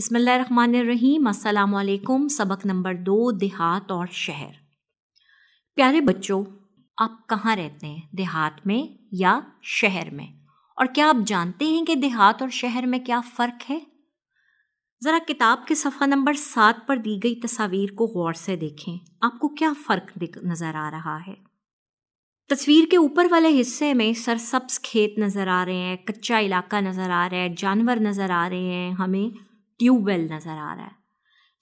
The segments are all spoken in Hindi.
बसमीम अल्लाम सबक नंबर दो देहात और शहर प्यारे बच्चों आप कहाँ रहते हैं देहात में या शहर में और क्या आप जानते हैं कि देहात और शहर में क्या फ़र्क है ज़रा किताब के सफ़ा नंबर सात पर दी गई तस्वीर को गौर से देखें आपको क्या फ़र्क नज़र आ रहा है तस्वीर के ऊपर वाले हिस्से में सरसब्स खेत नज़र आ रहे हैं कच्चा इलाका नज़र आ रहा है जानवर नज़र आ रहे हैं हमें ट्यूबवेल नज़र आ रहा है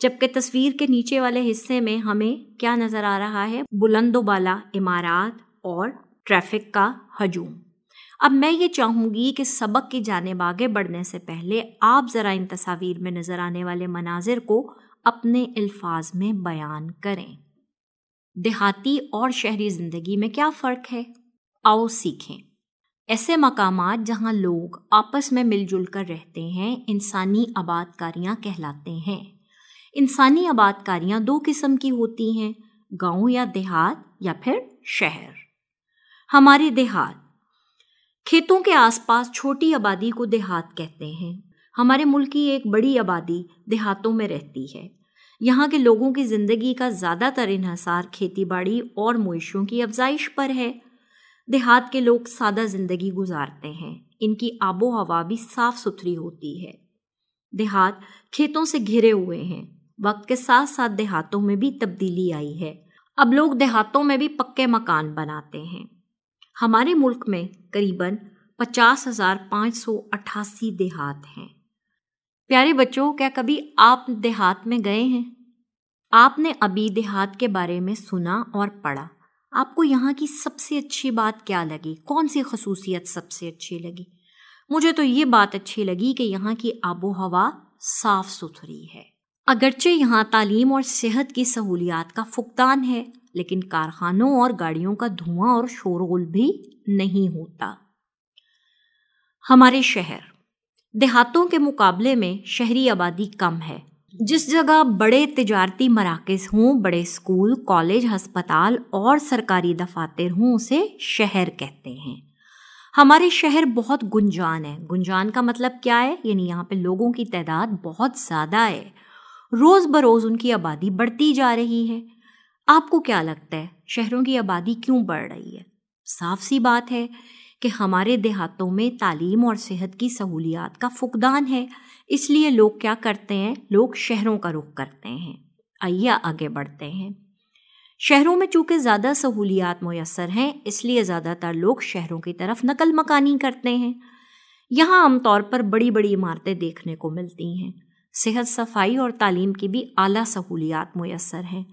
जबकि तस्वीर के नीचे वाले हिस्से में हमें क्या नज़र आ रहा है बुलंदोबाला इमारात और ट्रैफिक का हजूम अब मैं ये चाहूँगी कि सबक की जानेब आगे बढ़ने से पहले आप ज़रा इन तस्वीर में नज़र आने वाले मनाजिर को अपने अल्फाज में बयान करें देहाती और शहरी ज़िंदगी में क्या फ़र्क है आओ सीखें ऐसे मकाम जहाँ लोग आपस में मिलजुल कर रहते हैं इंसानी आबादकारियाँ कहलाते हैं इंसानी आबादकारियाँ दो किस्म की होती हैं गांव या देहात या फिर शहर हमारे देहात खेतों के आसपास छोटी आबादी को देहात कहते हैं हमारे मुल्क की एक बड़ी आबादी देहातों में रहती है यहाँ के लोगों की ज़िंदगी का ज़्यादातर इन्हसार खेती बाड़ी और मवेशियों की अफजाइश पर है देहात के लोग सादा ज़िंदगी गुजारते हैं इनकी आबो हवा भी साफ़ सुथरी होती है देहात खेतों से घिरे हुए हैं वक्त के साथ साथ देहातों में भी तब्दीली आई है अब लोग देहातों में भी पक्के मकान बनाते हैं हमारे मुल्क में करीबन पचास हजार पाँच सौ अट्ठासी देहात हैं प्यारे बच्चों क्या कभी आप देहात में गए हैं आपने अभी देहात के बारे में सुना और पढ़ा आपको यहाँ की सबसे अच्छी बात क्या लगी कौन सी खसूसियत सबसे अच्छी लगी मुझे तो ये बात अच्छी लगी कि यहाँ की आबो हवा साफ सुथरी है अगरचे यहाँ तालीम और सेहत की सहूलियात का फुकदान है लेकिन कारखानों और गाड़ियों का धुआं और शोरगुल भी नहीं होता हमारे शहर देहातों के मुकाबले में शहरी आबादी कम है जिस जगह बड़े तजारती मराकज़ हों बड़े स्कूल कॉलेज हस्पताल और सरकारी दफातर हों उसे शहर कहते हैं हमारे शहर बहुत गुंजान है गुंजान का मतलब क्या है यानी यहाँ पे लोगों की तादाद बहुत ज़्यादा है रोज़ बरोज़ उनकी आबादी बढ़ती जा रही है आपको क्या लगता है शहरों की आबादी क्यों बढ़ रही है साफ सी बात है कि हमारे देहातों में तालीम और सेहत की सहूलियात का फुकदान है इसलिए लोग क्या करते हैं लोग शहरों का रुख करते हैं आइए आगे बढ़ते हैं शहरों में चूँकि ज़्यादा सहूलियात मैसर हैं इसलिए ज़्यादातर लोग शहरों की तरफ नकल मकानी करते हैं यहाँ आमतौर पर बड़ी बड़ी इमारतें देखने को मिलती हैं सेहत सफाई और तालीम की भी आला सहूलियात मैसर हैं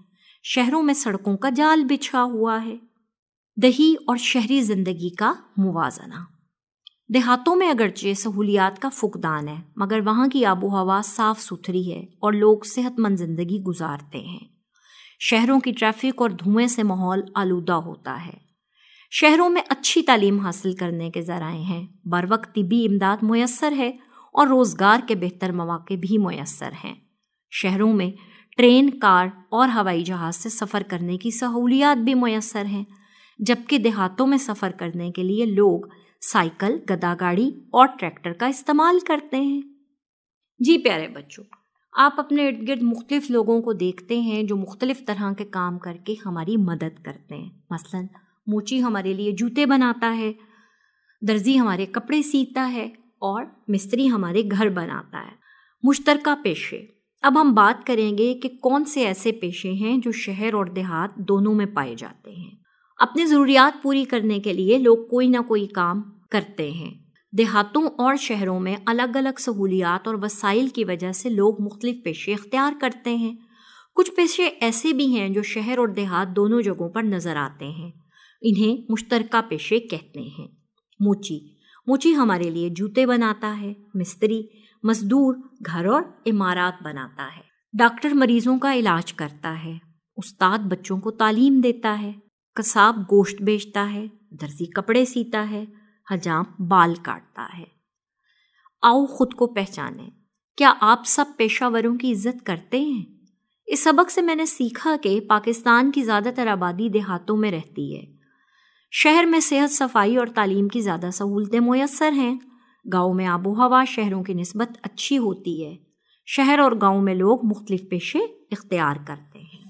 शहरों में सड़कों का जाल बिछा हुआ है दही और शहरी ज़िंदगी का मुवाजना देहातों में अगरचे सहूलियात का फुकदान है मगर वहाँ की आबो हवा साफ सुथरी है और लोग सेहतमंद ज़िंदगी गुजारते हैं शहरों की ट्रैफिक और धुएं से माहौल आलूदा होता है शहरों में अच्छी तालीम हासिल करने के ज़राए हैं बर वक्त तबी इमदाद मैसर है और रोज़गार के बेहतर मौाक़े भी मैसर हैं शहरों में ट्रेन कार और हवाई जहाज़ से सफ़र करने की सहूलियात भी मैसर हैं जबकि देहातों में सफ़र करने के लिए लोग साइकिल गदागाड़ी और ट्रैक्टर का इस्तेमाल करते हैं जी प्यारे बच्चों आप अपने इर्द गिर्द मुख्तलिफ लोगों को देखते हैं जो मुख्तलिफ तरह के काम करके हमारी मदद करते हैं मसलन मूची हमारे लिए जूते बनाता है दर्जी हमारे कपड़े सीता है और मिस्त्री हमारे घर बनाता है मुश्तरका पेशे अब हम बात करेंगे कि कौन से ऐसे पेशे हैं जो शहर और देहात दोनों में पाए जाते हैं अपनी ज़रूरियात पूरी करने के लिए लोग कोई ना कोई काम करते हैं देहातों और शहरों में अलग अलग सहूलियात और वसाइल की वजह से लोग मुख्तलिफ पेशे अख्तियार करते हैं कुछ पेशे ऐसे भी हैं जो शहर और देहात दोनों जगहों पर नज़र आते हैं इन्हें मुश्तरका पेशे कहते हैं मोची मोची हमारे लिए जूते बनाता है मिस्त्री मजदूर घर और इमारत बनाता है डॉक्टर मरीजों का इलाज करता है उस्ताद बच्चों को तालीम देता है कसाब गोश्त बेचता है दर्जी कपड़े सीता है हजाम बाल काटता है आओ खुद को पहचाने क्या आप सब पेशावरों की इज्जत करते हैं इस सबक से मैंने सीखा कि पाकिस्तान की ज़्यादातर आबादी देहातों में रहती है शहर में सेहत सफाई और तालीम की ज़्यादा सहूलतें मैसर हैं गाँव में आबो हवा शहरों की नस्बत अच्छी होती है शहर और गाँव में लोग मुख्तलिफ पेशे इख्तियार करते हैं